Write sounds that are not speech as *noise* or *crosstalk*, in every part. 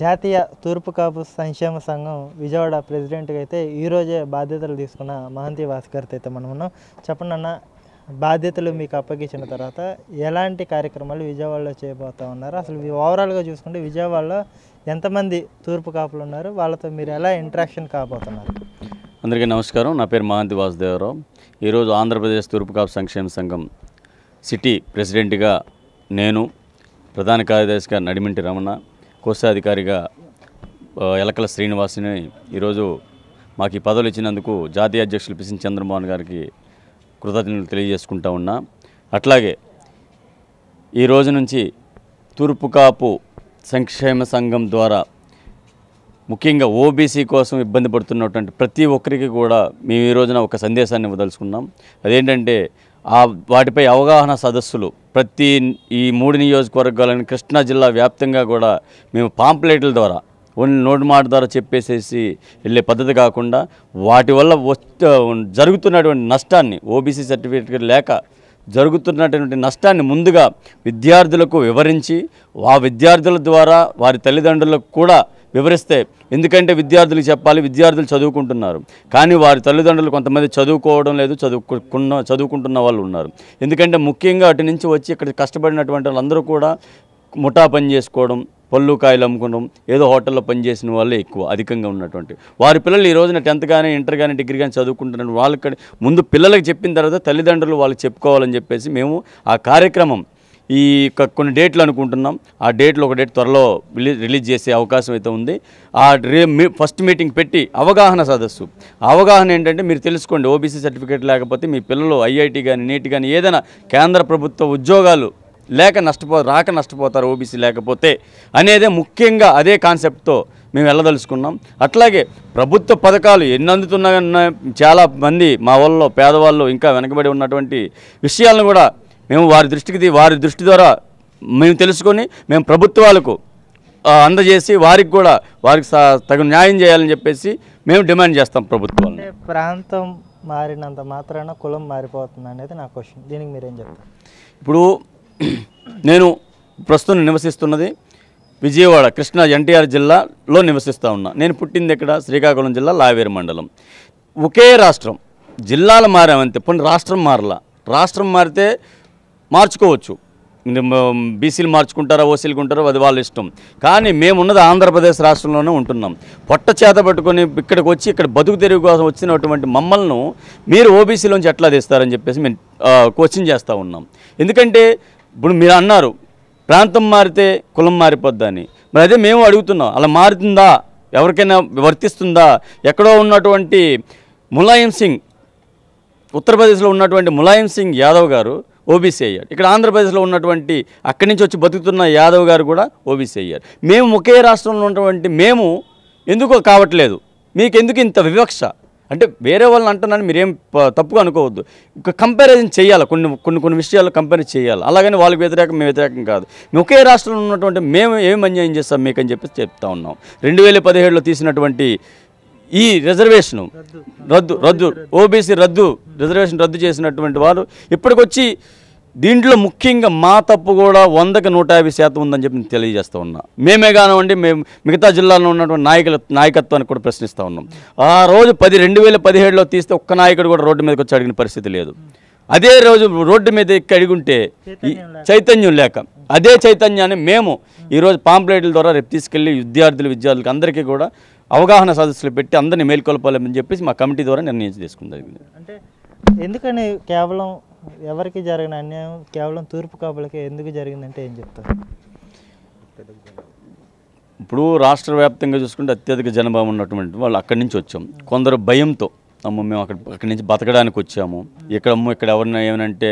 జాతీయ తూర్పు కాపు సంక్షేమ సంఘం విజయవాడ ప్రెసిడెంట్గా అయితే ఈరోజే బాధ్యతలు తీసుకున్న మహంతి భాస్కర్ అయితే మనం ఉన్నాం చెప్పండి అన్న బాధ్యతలు మీకు అప్పగించిన తర్వాత ఎలాంటి కార్యక్రమాలు విజయవాడలో చేయబోతా ఉన్నారు అసలు ఓవరాల్గా చూసుకుంటే విజయవాడలో ఎంతమంది తూర్పు కాపులు ఉన్నారు వాళ్ళతో మీరు ఎలా ఇంటరాక్షన్ కాబోతున్నారు అందరికీ నమస్కారం నా పేరు మహంతి వాసుదేవరావు ఈరోజు ఆంధ్రప్రదేశ్ తూర్పు కాపు సంక్షేమ సంఘం సిటీ ప్రెసిడెంట్గా నేను ప్రధాన కార్యదర్శిగా నడిమింటి రమణ కోశాధికారిగా ఎలకల శ్రీనివాసుని ఈరోజు మాకు ఈ పదవులు ఇచ్చినందుకు జాతీయ అధ్యక్షులు పిసిన్ చంద్రమోహన్ గారికి కృతజ్ఞతలు తెలియజేసుకుంటా ఉన్నా అట్లాగే ఈ రోజు నుంచి తూర్పు కాపు సంక్షేమ సంఘం ద్వారా ముఖ్యంగా ఓబీసీ కోసం ఇబ్బంది పడుతున్నటువంటి ప్రతి ఒక్కరికి కూడా మేము ఈ రోజున ఒక సందేశాన్ని వదలుచుకున్నాం అదేంటంటే వాటిపై అవగాహన సదస్సులు ప్రతి ఈ మూడు నియోజకవర్గాలను కృష్ణా జిల్లా వ్యాప్తంగా కూడా మేము పాంప్లెట్ల ద్వారా ఓన్లీ నోటు మాట ద్వారా చెప్పేసేసి వెళ్ళే పద్ధతి కాకుండా వాటి వల్ల జరుగుతున్నటువంటి నష్టాన్ని ఓబీసీ సర్టిఫికేట్ లేక జరుగుతున్నటువంటి నష్టాన్ని ముందుగా విద్యార్థులకు వివరించి ఆ విద్యార్థుల ద్వారా వారి తల్లిదండ్రులకు కూడా వివరిస్తే ఎందుకంటే విద్యార్థులు చెప్పాలి విద్యార్థులు చదువుకుంటున్నారు కానీ వారి తల్లిదండ్రులు కొంతమంది చదువుకోవడం లేదు చదువుకున్న చదువుకుంటున్న వాళ్ళు ఉన్నారు ఎందుకంటే ముఖ్యంగా అటు నుంచి వచ్చి ఇక్కడ కష్టపడినటువంటి వాళ్ళందరూ కూడా ముఠా పని చేసుకోవడం పళ్ళు కాయలు అమ్ముకోవడం ఏదో హోటల్లో పనిచేసిన వాళ్ళే ఎక్కువ అధికంగా ఉన్నటువంటి వారి పిల్లలు ఈ రోజున టెన్త్ కానీ ఇంటర్ కానీ డిగ్రీ కానీ చదువుకుంటున్నారు వాళ్ళకి ముందు పిల్లలకు చెప్పిన తర్వాత తల్లిదండ్రులు వాళ్ళు చెప్పుకోవాలని చెప్పేసి మేము ఆ కార్యక్రమం ఈ కొన్ని డేట్లు అనుకుంటున్నాం ఆ డేట్లో ఒక డేట్ త్వరలో రిలీజ్ చేసే అవకాశం అయితే ఉంది ఆ ఫస్ట్ మీటింగ్ పెట్టి అవగాహన సదస్సు అవగాహన ఏంటంటే మీరు తెలుసుకోండి ఓబీసీ సర్టిఫికేట్ లేకపోతే మీ పిల్లలు ఐఐటి కానీ నీట్ కానీ ఏదైనా కేంద్ర ప్రభుత్వ ఉద్యోగాలు లేక నష్టపో రాక నష్టపోతారు ఓబీసీ లేకపోతే అనేదే ముఖ్యంగా అదే కాన్సెప్ట్తో మేము వెళ్ళదలుచుకున్నాం అట్లాగే ప్రభుత్వ పథకాలు ఎన్ని అందుతున్నా చాలా మంది మా వాళ్ళలో పేదవాళ్ళు ఇంకా వెనకబడి ఉన్నటువంటి విషయాలను కూడా మేము వారి దృష్టికి వారి దృష్టి ద్వారా మేము తెలుసుకొని మేము ప్రభుత్వాలకు అందజేసి వారికి కూడా వారికి తగిన న్యాయం చేయాలని చెప్పేసి మేము డిమాండ్ చేస్తాం ప్రభుత్వం ప్రాంతం మారినంత మాత్రాన కులం మారిపోతుంది అనేది నా క్వశ్చన్ దీనికి మీరేం చెప్తారు ఇప్పుడు *clears throat* నేను ప్రస్తుతం నివసిస్తున్నది విజయవాడ కృష్ణా ఎన్టీఆర్ జిల్లాలో నివసిస్తూ ఉన్నా నేను పుట్టింది ఇక్కడ శ్రీకాకుళం జిల్లా లావేరు మండలం ఒకే రాష్ట్రం జిల్లాలు మారామంతే పని రాష్ట్రం మారలా రాష్ట్రం మారితే మార్చుకోవచ్చు బీసీలు మార్చుకుంటారా ఓసీలు ఉంటారో అది వాళ్ళ ఇష్టం కానీ మేమున్నది ఆంధ్రప్రదేశ్ రాష్ట్రంలోనే ఉంటున్నాం పొట్ట చేత పట్టుకొని ఇక్కడికి వచ్చి ఇక్కడ బతుకు తెరుగు కోసం వచ్చినటువంటి మమ్మల్ని మీరు ఓబీసీలోంచి ఎట్లా తీస్తారని చెప్పేసి మేము క్వశ్చన్ చేస్తూ ఉన్నాం ఎందుకంటే ఇప్పుడు మీరు అన్నారు ప్రాంతం మారితే కులం మారిపోద్దని మరి అదే మేము అడుగుతున్నాం అలా మారుతుందా ఎవరికైనా వర్తిస్తుందా ఎక్కడో ఉన్నటువంటి ములాయం సింగ్ ఉత్తరప్రదేశ్లో ఉన్నటువంటి ములాయం సింగ్ యాదవ్ గారు ఓబీసీ అయ్యారు ఇక్కడ ఆంధ్రప్రదేశ్లో ఉన్నటువంటి అక్కడి నుంచి వచ్చి బతుకుతున్న యాదవ్ గారు కూడా ఓబీసీ అయ్యారు మేము ఒకే రాష్ట్రంలో ఉన్నటువంటి మేము ఎందుకో కావట్లేదు మీకెందుకు ఇంత వివక్ష అంటే వేరే వాళ్ళని అంటున్నాను మీరేం తప్పుగా అనుకోవద్దు కంపారిజన్ చేయాలి కొన్ని కొన్ని కొన్ని విషయాలు కంపేర్ చేయాలి అలాగని వాళ్ళకి వ్యతిరేకం మేము వ్యతిరేకం కాదు ఒకే రాష్ట్రంలో ఉన్నటువంటి మేము ఏమి అన్యాయం చేస్తాం మీకు అని చెప్పి చెప్తా ఉన్నాం రెండు వేల పదిహేడులో తీసినటువంటి ఈ రిజర్వేషన్ రద్దు రద్దు ఓబీసీ రద్దు రిజర్వేషన్ రద్దు చేసినటువంటి వారు ఇప్పటికొచ్చి దీంట్లో ముఖ్యంగా మా తప్పు కూడా వందకి నూట యాభై శాతం ఉందని చెప్పి నేను తెలియజేస్తూ ఉన్నా మేమే కానివ్వండి మేము మిగతా జిల్లాలో ఉన్నటువంటి నాయకుల నాయకత్వానికి కూడా ప్రశ్నిస్తూ ఉన్నాం ఆ రోజు పది రెండు వేల పదిహేడులో తీస్తే ఒక్క నాయకుడు కూడా రోడ్డు మీదకి వచ్చి అడిగిన పరిస్థితి లేదు అదే రోజు రోడ్డు మీద ఎక్కి ఉంటే చైతన్యం లేక అదే చైతన్యాన్ని మేము ఈరోజు పాంప్లెట్ల ద్వారా రేపు తీసుకెళ్ళి విద్యార్థులు విద్యార్థులకు అందరికీ కూడా అవగాహన సదస్సులు పెట్టి అందరినీ మేల్కొల్పాలని చెప్పేసి మా కమిటీ ద్వారా నిర్ణయం తీసుకుంది అంటే ఎందుకని కేవలం ఎవరికి జరిగిన అన్యాయం కేవలం తూర్పు కాపులకి ఎందుకు జరిగిందంటే ఏం చెప్తారు ఇప్పుడు రాష్ట్ర వ్యాప్తంగా చూసుకుంటే అత్యధిక జనాభా ఉన్నటువంటి వాళ్ళు అక్కడి నుంచి వచ్చాం కొందరు భయంతో అమ్మ మేము అక్కడ అక్కడి నుంచి బతకడానికి వచ్చాము ఇక్కడమ్మ ఇక్కడ ఎవరిని ఏమనంటే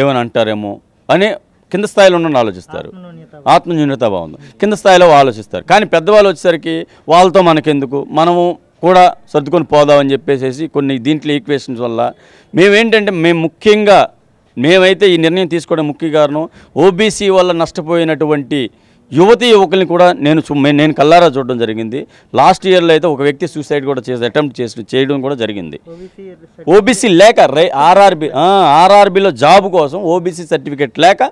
ఏమని అంటారేమో అని కింద స్థాయిలో ఉన్న ఆలోచిస్తారు ఆత్మన్యూన్యత బాగుంది కింద స్థాయిలో ఆలోచిస్తారు కానీ పెద్దవాళ్ళు వచ్చేసరికి వాళ్ళతో మనకెందుకు మనము కూడా సర్దుకొని పోదామని చెప్పేసి కొన్ని దీంట్లో ఈక్వేషన్స్ వల్ల మేమేంటంటే మేము ముఖ్యంగా మేమైతే ఈ నిర్ణయం తీసుకోవడం ముఖ్య కారణం ఓబీసీ వల్ల నష్టపోయినటువంటి యువతి యువకుల్ని కూడా నేను నేను కల్లారా చూడడం జరిగింది లాస్ట్ ఇయర్లో అయితే ఒక వ్యక్తి సూసైడ్ కూడా చేసి అటెంప్ట్ చేసి చేయడం కూడా జరిగింది ఓబీసీ లేక రై ఆర్ఆర్బి ఆర్ఆర్బిలో జాబ్ కోసం ఓబీసీ సర్టిఫికేట్ లేక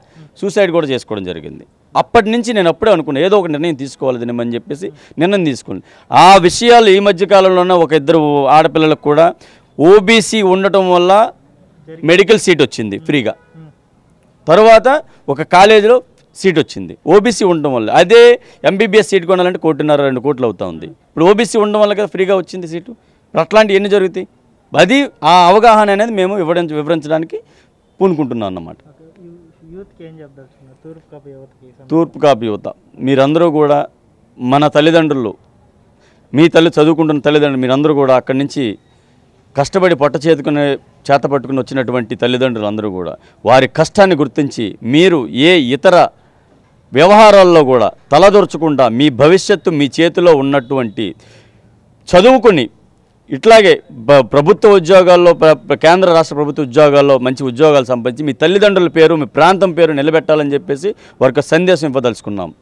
సూసైడ్ కూడా చేసుకోవడం జరిగింది అప్పటి నుంచి నేను అప్పుడే అనుకున్నా ఏదో ఒక నిర్ణయం తీసుకోవాలి దినమని చెప్పేసి నిర్ణయం తీసుకుని ఆ విషయాలు ఈ మధ్య ఉన్న ఒక ఇద్దరు ఆడపిల్లలకు కూడా ఓబీసీ ఉండటం వల్ల మెడికల్ సీట్ వచ్చింది ఫ్రీగా తర్వాత ఒక కాలేజీలో సీట్ వచ్చింది ఓబీసీ ఉండడం వల్ల అదే ఎంబీబీఎస్ సీట్ కొనాలంటే కోటిన్నర రెండు కోట్లు అవుతా ఉంది ఇప్పుడు ఓబీసీ ఉండడం వల్ల కదా ఫ్రీగా వచ్చింది సీటు అట్లాంటివి ఎన్ని జరుగుతాయి అది ఆ అవగాహన అనేది మేము వివరించ వివరించడానికి పూనుకుంటున్నాం అన్నమాట తూర్పు కాపు యువత మీరందరూ కూడా మన తల్లిదండ్రులు మీ తల్లి చదువుకుంటున్న తల్లిదండ్రులు మీరందరూ కూడా అక్కడి నుంచి కష్టపడి పొట్ట చేతుకునే చేత పట్టుకుని వచ్చినటువంటి తల్లిదండ్రులు అందరూ కూడా వారి కష్టాన్ని గుర్తించి మీరు ఏ ఇతర వ్యవహారాల్లో కూడా తలదొరచకుండా మీ భవిష్యత్తు మీ చేతిలో ఉన్నటువంటి చదువుకుని ఇట్లాగే ప్రభుత్వ ఉద్యోగాల్లో కేంద్ర రాష్ట్ర ప్రభుత్వ ఉద్యోగాల్లో మంచి ఉద్యోగాలు సంపాదించి మీ తల్లిదండ్రుల పేరు మీ ప్రాంతం పేరు నిలబెట్టాలని చెప్పేసి వారికి సందేశం ఇవ్వదలుచుకున్నాం